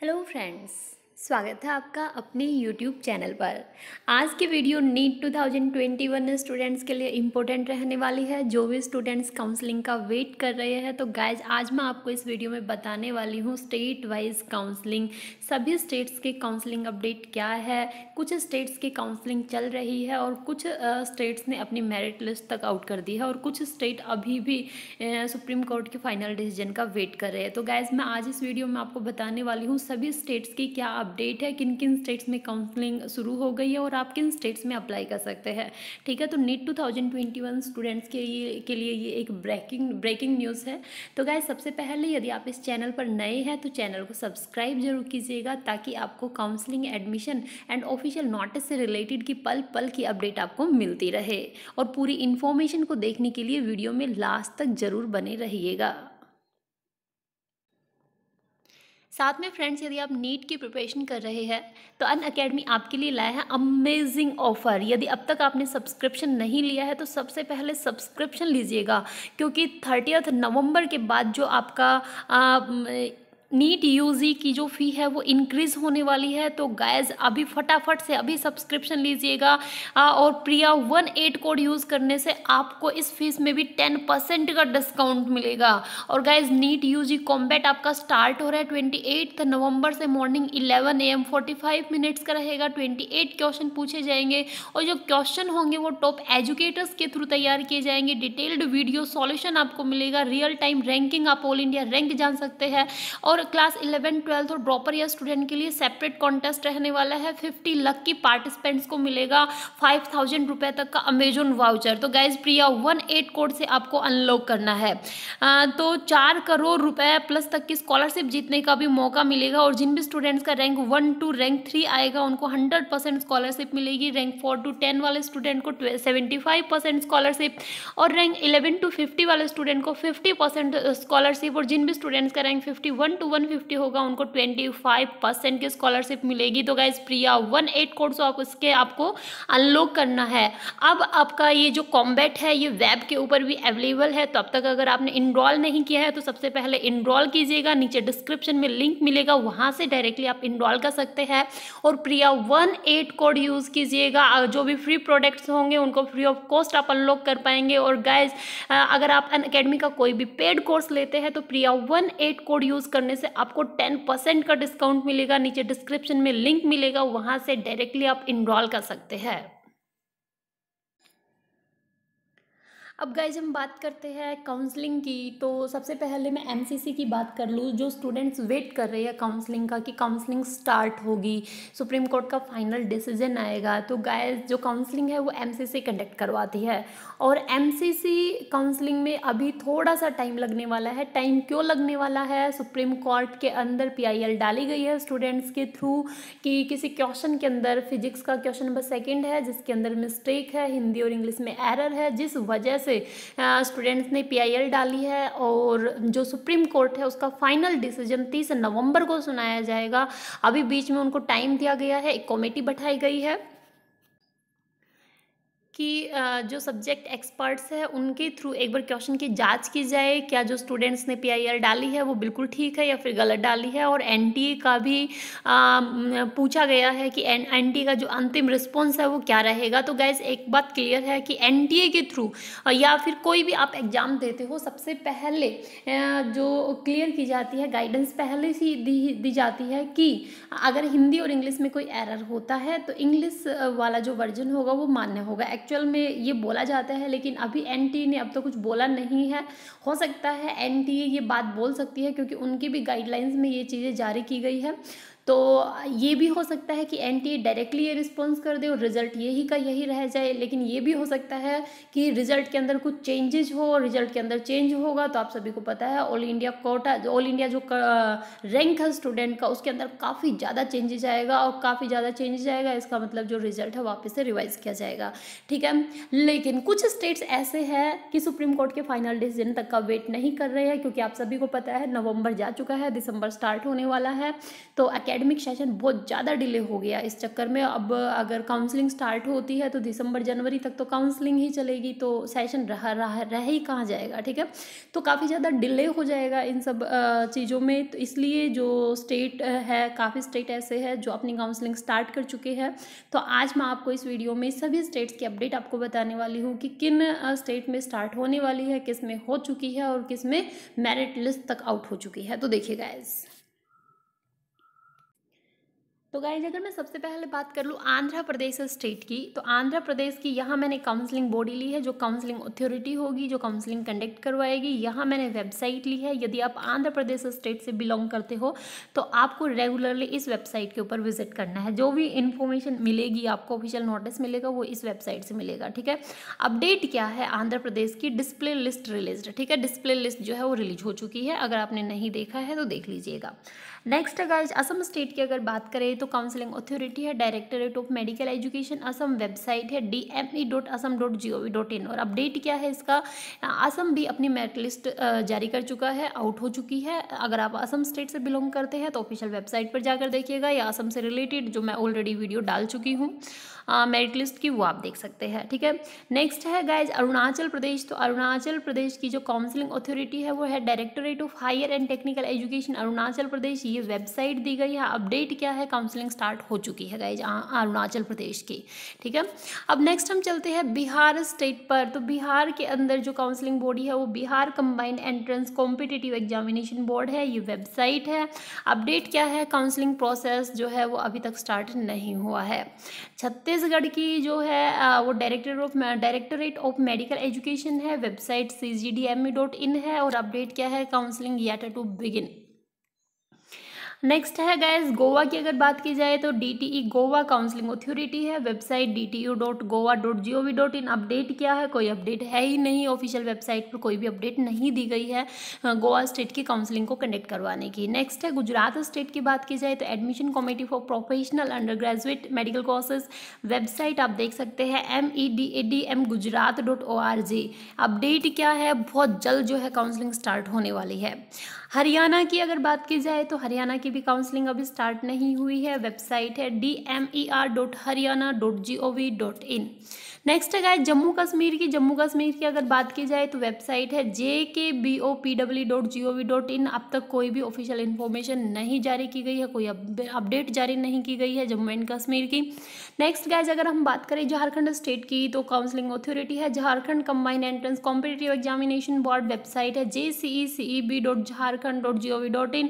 Hello friends. स्वागत है आपका अपने YouTube चैनल पर आज की वीडियो नीट 2021 स्टूडेंट्स के लिए इम्पोर्टेंट रहने वाली है जो भी स्टूडेंट्स काउंसलिंग का वेट कर रहे हैं तो गाइज आज मैं आपको इस वीडियो में बताने वाली हूँ स्टेट वाइज काउंसलिंग सभी स्टेट्स के काउंसलिंग अपडेट क्या है कुछ स्टेट्स की काउंसलिंग चल रही है और कुछ स्टेट्स ने अपनी मेरिट लिस्ट तक आउट कर दी है और कुछ स्टेट अभी भी सुप्रीम कोर्ट के फाइनल डिसीजन का वेट कर रहे हैं तो गाइज मैं आज इस वीडियो में आपको बताने वाली हूँ सभी स्टेट्स की क्या अपडेट है किन किन स्टेट्स में काउंसलिंग शुरू हो गई है और आप किन स्टेट्स में अप्लाई कर सकते हैं ठीक है तो NEET two thousand twenty one students के लिए के लिए ये एक ब्रेकिंग ब्रेकिंग न्यूज़ है तो गाय सबसे पहले यदि आप इस चैनल पर नए हैं तो चैनल को सब्सक्राइब जरूर कीजिएगा ताकि आपको counselling admission and official notice से रिलेटेड की पल पल की अपडेट आपको मिलती रहे और पूरी इन्फॉर्मेशन को देखने के लिए वीडियो में लास्ट तक जरूर बने रहिएगा साथ में फ्रेंड्स यदि आप नीट की प्रिपरेशन कर रहे हैं तो अन अकेडमी आपके लिए लाया है अमेजिंग ऑफ़र यदि अब तक आपने सब्सक्रिप्शन नहीं लिया है तो सबसे पहले सब्सक्रिप्शन लीजिएगा क्योंकि थर्टियथ नवंबर के बाद जो आपका आ, नीट यू की जो फ़ी है वो इंक्रीज़ होने वाली है तो गायज अभी फटाफट से अभी सब्सक्रिप्शन लीजिएगा और Priya one eight code use करने से आपको इस फीस में भी टेन परसेंट का डिस्काउंट मिलेगा और गायज़ नीट जी कॉम्बैट आपका स्टार्ट हो रहा है ट्वेंटी एट्थ नवंबर से morning eleven A M forty five minutes का रहेगा ट्वेंटी एट क्वेश्चन पूछे जाएंगे और जो क्वेश्चन होंगे वो टॉप एजुकेटर्स के थ्रू तैयार किए जाएंगे डिटेल्ड वीडियो सॉल्यूशन आपको मिलेगा रियल टाइम रैंकिंग आप ऑल इंडिया रैंक जान सकते हैं और और क्लास इलेवन ट्वेल्थ और ड्रॉपर या स्टूडेंट के लिए सेपरेट कॉन्टेस्ट रहने वाला है फिफ्टी लक की पार्टिसिपेंट्स को मिलेगा फाइव थाउजेंड रुपये तक का अमेजोन वाउचर तो guys Priya one eight code से आपको अनलॉक करना है आ, तो चार करोड़ रुपए प्लस तक की स्कॉलरशिप जीतने का भी मौका मिलेगा और जिन भी स्टूडेंट्स का rank one to rank three आएगा उनको हंड्रेड परसेंट स्कॉलरशिप मिलेगी रैंक फोर टू टेन वाले स्टूडेंट को सेवेंटी फाइव परसेंट स्कॉलरशिप और रैंक इलेवन टू फिफ्टी वाले स्टूडेंट को फिफ्टी परसेंट स्कॉलरशिप और जिन भी स्टूडेंट्स का rank fifty one to one fifty होगा उनको ट्वेंटी फाइव परसेंट की स्कॉलरशिप मिलेगी तो guys Priya one eight code so आप उसके आपको अनलॉक करना है अब आपका ये जो कॉम्बैट है ये वेब के ऊपर भी अवेलेबल है तो अब तक अगर आपने इनरोल नहीं किया है तो सबसे पहले इनरोल कीजिएगा नीचे डिस्क्रिप्शन में लिंक मिलेगा वहाँ से डायरेक्टली आप इनरोल कर सकते हैं और Priya one eight code use कीजिएगा जो भी फ्री प्रोडक्ट्स होंगे उनको फ्री ऑफ कॉस्ट आप अनलॉक कर पाएंगे और गाइज अगर आप अन का कोई भी पेड कोर्स लेते हैं तो Priya one eight code use करने से आपको टेन परसेंट का डिस्काउंट मिलेगा नीचे डिस्क्रिप्शन में लिंक मिलेगा वहां से डायरेक्टली आप इनरॉल कर सकते हैं अब गाइज हम बात करते हैं काउंसलिंग की तो सबसे पहले मैं एम की बात कर लूँ जो स्टूडेंट्स वेट कर रहे हैं काउंसलिंग का कि काउंसलिंग स्टार्ट होगी सुप्रीम कोर्ट का फाइनल डिसीजन आएगा तो गाइज जो काउंसलिंग है वो एम कंडक्ट करवाती है और एम काउंसलिंग में अभी थोड़ा सा टाइम लगने वाला है टाइम क्यों लगने वाला है सुप्रीम कोर्ट के अंदर पी डाली गई है स्टूडेंट्स के थ्रू कि किसी क्वेश्चन के अंदर फिजिक्स का क्वेश्चन नंबर सेकेंड है जिसके अंदर मिस्टेक है हिंदी और इंग्लिश में एरर है जिस वजह से से स्टूडेंट्स ने पीआईएल डाली है और जो सुप्रीम कोर्ट है उसका फाइनल डिसीजन तीस नवंबर को सुनाया जाएगा अभी बीच में उनको टाइम दिया गया है एक कमेटी बैठाई गई है कि जो सब्जेक्ट एक्सपर्ट्स हैं उनके थ्रू एक बार क्वेश्चन की जांच की जाए क्या जो स्टूडेंट्स ने पी डाली है वो बिल्कुल ठीक है या फिर गलत डाली है और एन का भी आ, पूछा गया है कि एन का जो अंतिम रिस्पॉन्स है वो क्या रहेगा तो गैस एक बात क्लियर है कि एन के थ्रू या फिर कोई भी आप एग्ज़ाम देते हो सबसे पहले जो क्लियर की जाती है गाइडेंस पहले से दी, दी जाती है कि अगर हिंदी और इंग्लिश में कोई एरर होता है तो इंग्लिश वाला जो वर्जन होगा वो मान्य होगा एक्चुअल में ये बोला जाता है लेकिन अभी एन ने अब तो कुछ बोला नहीं है हो सकता है एन ये बात बोल सकती है क्योंकि उनकी भी गाइडलाइंस में ये चीज़ें जारी की गई है तो ये भी हो सकता है कि एन डायरेक्टली ये रिस्पॉन्स कर दे और रिजल्ट यही का यही रह जाए लेकिन ये भी हो सकता है कि रिजल्ट के अंदर कुछ चेंजेज हो और रिजल्ट के अंदर चेंज होगा तो आप सभी को पता है all India quota all India जो रैंक है स्टूडेंट का उसके अंदर काफ़ी ज़्यादा चेंजेज आएगा और काफ़ी ज़्यादा चेंजेज आएगा इसका मतलब जो रिजल्ट है वापस से रिवाइज किया जाएगा ठीक है लेकिन कुछ स्टेट्स ऐसे हैं कि सुप्रीम कोर्ट के फाइनल डिसीजन तक का वेट नहीं कर रहे हैं क्योंकि आप सभी को पता है नवंबर जा चुका है दिसंबर स्टार्ट होने वाला है तो अकेडमी एकेडमिक सेशन बहुत ज़्यादा डिले हो गया इस चक्कर में अब अगर काउंसलिंग स्टार्ट होती है तो दिसंबर जनवरी तक तो काउंसलिंग ही चलेगी तो सेशन रह रह, रह ही कहाँ जाएगा ठीक है तो काफ़ी ज़्यादा डिले हो जाएगा इन सब चीज़ों में तो इसलिए जो स्टेट है काफ़ी स्टेट ऐसे है जो अपनी काउंसलिंग स्टार्ट कर चुके हैं तो आज मैं आपको इस वीडियो में सभी स्टेट्स की अपडेट आपको बताने वाली हूँ कि किन स्टेट में स्टार्ट होने वाली है किस में हो चुकी है और किस में मेरिट लिस्ट तक आउट हो चुकी है तो देखिए गाइज़ तो गाइज अगर मैं सबसे पहले बात कर लूँ आंध्र प्रदेश स्टेट की तो आंध्र प्रदेश की यहाँ मैंने काउंसलिंग बॉडी ली है जो काउंसलिंग अथॉरिटी होगी जो काउंसलिंग कंडक्ट करवाएगी यहाँ मैंने वेबसाइट ली है यदि आप आंध्र प्रदेश स्टेट से बिलोंग करते हो तो आपको रेगुलरली इस वेबसाइट के ऊपर विजिट करना है जो भी इन्फॉर्मेशन मिलेगी आपको ऑफिशियल नोटिस मिलेगा वो इस वेबसाइट से मिलेगा ठीक है अपडेट क्या है आंध्र प्रदेश की डिस्प्ले लिस्ट रिलीज ठीक है डिस्प्ले लिस्ट जो है वो रिलीज हो चुकी है अगर आपने नहीं देखा है तो देख लीजिएगा नेक्स्ट गाइज असम स्टेट की अगर बात करें तो काउंसलिंग अथॉरिटी है directorate of medical education Assam website है D M E dot Assam dot G O V dot in और अपडेट क्या है इसका असम भी अपनी मेरिट लिस्ट जारी कर चुका है आउट हो चुकी है अगर आप असम स्टेट से बिलोंग करते हैं तो ऑफिशियल वेबसाइट पर जाकर देखिएगा या असम से रिलेटेड जो मैं ऑलरेडी वीडियो डाल चुकी हूँ मेरिट लिस्ट की वो आप देख सकते हैं ठीक है नेक्स्ट है गाइज अरुणाचल प्रदेश तो अरुणाचल प्रदेश की जो काउंसलिंग अथॉरिटी है वो है directorate of higher and technical education Arunachal Pradesh ये वेबसाइट दी गई है अपडेट क्या है काउंसिल काउंसलिंग स्टार्ट हो चुकी है गाइज अरुणाचल प्रदेश की ठीक है अब नेक्स्ट हम चलते हैं बिहार स्टेट पर तो बिहार के अंदर जो काउंसलिंग बॉडी है वो Bihar combined entrance competitive examination board है ये वेबसाइट है अपडेट क्या है काउंसलिंग प्रोसेस जो है वो अभी तक स्टार्ट नहीं हुआ है छत्तीसगढ़ की जो है वो director of directorate of medical education है वेबसाइट सी है और अपडेट क्या है counselling yet to begin next है गैस गोवा की अगर बात की जाए तो D T E Goa counselling authority है website D T U dot Goa dot G O V dot in update क्या है कोई अपडेट है ही नहीं ऑफिशियल वेबसाइट पर कोई भी अपडेट नहीं दी गई है गोवा स्टेट की काउंसलिंग को कंडक्ट करवाने की नेक्स्ट है गुजरात स्टेट की बात की जाए तो admission committee for professional undergraduate medical courses website आप देख सकते हैं M E D A D M Gujarat dot O R G update क्या है बहुत जल्द जो है काउंसलिंग स्टार्ट होने वाली है हरियाणा की अगर बात की जाए तो हरियाणा की भी काउंसलिंग अभी स्टार्ट नहीं हुई है वेबसाइट है D M E R dot Haryana dot G O V dot in next है गाय जम्मू कश्मीर की जम्मू कश्मीर की अगर बात की जाए तो वेबसाइट है J K B O P W dot G O V dot in अब तक कोई भी ऑफिशियल इन्फॉर्मेशन नहीं जारी की गई है कोई अपडेट जारी नहीं की गई है जम्मू एंड कश्मीर की नेक्स्ट गायज अगर हम बात करें झारखंड स्टेट की तो काउंसलिंग अथॉरिटी है Jharkhand combined entrance competitive examination board website है J C E C E B dot Jharkhand Jharkhand dot G O V dot in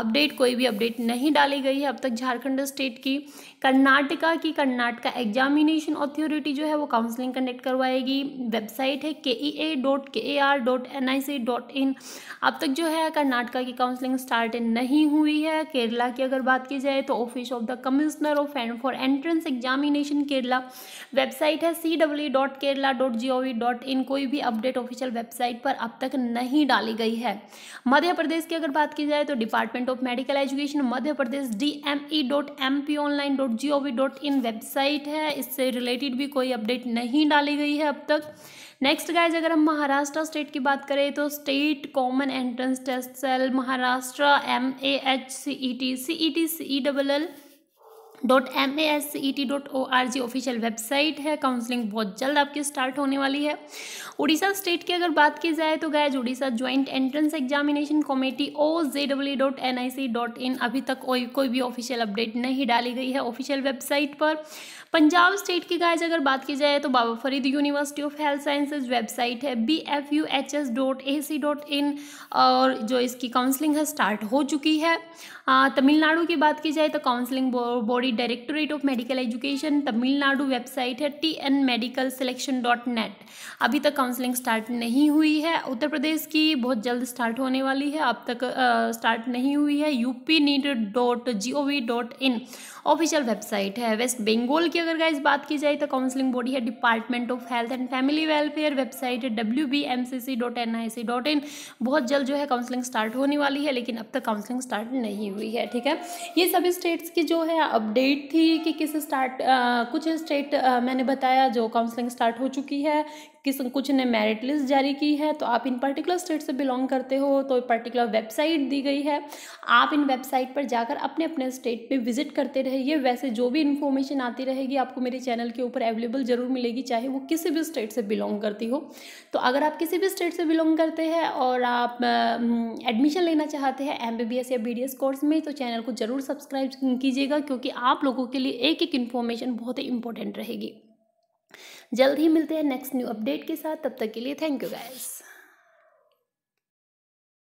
update कोई भी अपडेट नहीं डाली गई है अब तक झारखंड स्टेट की कर्नाटका की कर्नाटका एग्जामिनेशन अथॉरिटी जो है वो काउंसलिंग कंडक्ट करवाएगी वेबसाइट है के ई A dot K A R dot N I C dot in अब तक जो है कर्नाटका की काउंसलिंग स्टार्ट नहीं हुई है केरला की अगर बात की जाए तो office of the commissioner of and for entrance examination Kerala website है C W dot Kerala dot G O V dot in कोई भी अपडेट ऑफिशियल वेबसाइट पर अब तक नहीं डाली गई है मध्य प्रदेश की अगर बात की जाए तो department of medical education Madhya Pradesh D M E dot M P online dot G O V dot in website है इससे रिलेटेड भी कोई अपडेट नहीं डाली गई है अब तक नेक्स्ट गाइज अगर हम महाराष्ट्र स्टेट की बात करें तो state common entrance test cell Maharashtra M A H C E T C E T C E double L dot M A S E T dot O R G official website है counselling बहुत जल्द आपकी start होने वाली है Orissa state की अगर बात की जाए तो guys Orissa joint entrance examination committee O J W dot N I C dot in अभी तक कोई कोई भी ऑफिशियल अपडेट नहीं डाली गई है ऑफिशियल वेबसाइट पर पंजाब स्टेट की गाइज अगर बात की जाए तो Baba Farid university of health sciences website है B F U H S dot A C dot in और जो इसकी काउंसलिंग है स्टार्ट हो चुकी है तमिलनाडु की बात की जाए तो counselling body directorate of medical education Tamil Nadu website है T N medical selection dot net अभी तक काउंसलिंग स्टार्ट नहीं हुई है उत्तर प्रदेश की बहुत जल्द स्टार्ट होने वाली है अब तक आ, स्टार्ट नहीं हुई है UP NEET dot G O V dot in official website है वेस्ट बंगाल के अगर गाइज बात की जाए तो काउंसलिंग बॉडी है department of health and family welfare website है डब्ल्यू डॉट इन बहुत जल्द जो है काउंसलिंग स्टार्ट होने वाली है लेकिन अब तक काउंसलिंग स्टार्ट नहीं हुई है ठीक है ये सभी स्टेट्स की जो है अपडेट थी कि किस स्टार्ट कुछ स्टेट मैंने बताया जो काउंसलिंग स्टार्ट हो चुकी है किस कुछ ने मेरिट लिस्ट जारी की है तो आप इन पर्टिकुलर स्टेट से बिलोंग करते हो तो पर्टिकुलर वेबसाइट दी गई है आप इन वेबसाइट पर जाकर अपने अपने स्टेट पे विजिट करते रहिए वैसे जो भी इन्फॉर्मेशन आती रहेगी भी आपको मेरे चैनल के ऊपर अवेलेबल ज़रूर मिलेगी चाहे वो किसी भी स्टेट से बिलोंग करती हो तो अगर आप किसी भी स्टेट से बिलोंग करते हैं और आप एडमिशन हम्म, लेना चाहते हैं एम या बी कोर्स में तो चैनल को ज़रूर सब्सक्राइब कीजिएगा क्योंकि आप लोगों के लिए एक एक इन्फॉर्मेशन बहुत ही इंपॉर्टेंट रहेगी जल्द ही मिलते हैं नेक्स्ट न्यू अपडेट के साथ तब तक के लिए थैंक यू गाइस